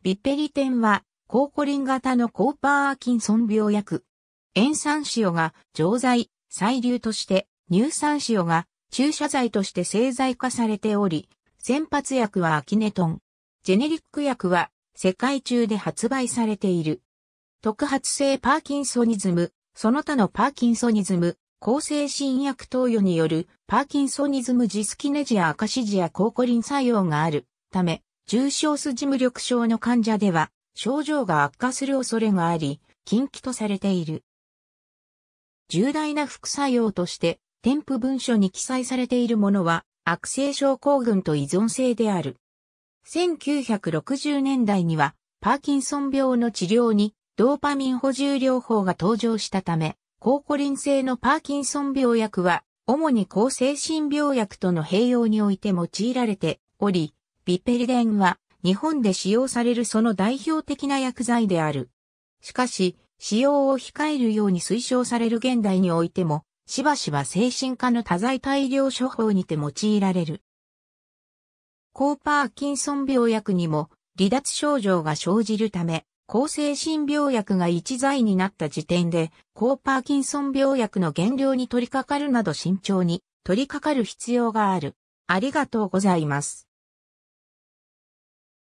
ビッペリテンは、抗コリン型のコーパーアーキンソン病薬。塩酸塩が錠剤、細粒として、乳酸塩が注射剤として製剤化されており、先発薬はアキネトン。ジェネリック薬は世界中で発売されている。特発性パーキンソニズム、その他のパーキンソニズム、抗精神薬投与によるパーキンソニズムジスキネジアアカシジア抗コリン作用があるため、重症筋無力症の患者では、症状が悪化する恐れがあり、禁忌とされている。重大な副作用として、添付文書に記載されているものは、悪性症候群と依存性である。1960年代には、パーキンソン病の治療に、ドーパミン補充療法が登場したため、抗コリン性のパーキンソン病薬は、主に抗精神病薬との併用において用いられており、ビペリデンは日本で使用されるその代表的な薬剤である。しかし、使用を控えるように推奨される現代においても、しばしば精神科の多剤大量処方にて用いられる。コーパーキンソン病薬にも離脱症状が生じるため、抗精神病薬が一剤になった時点で、コーパーキンソン病薬の減量に取り掛かるなど慎重に取り掛かる必要がある。ありがとうございます。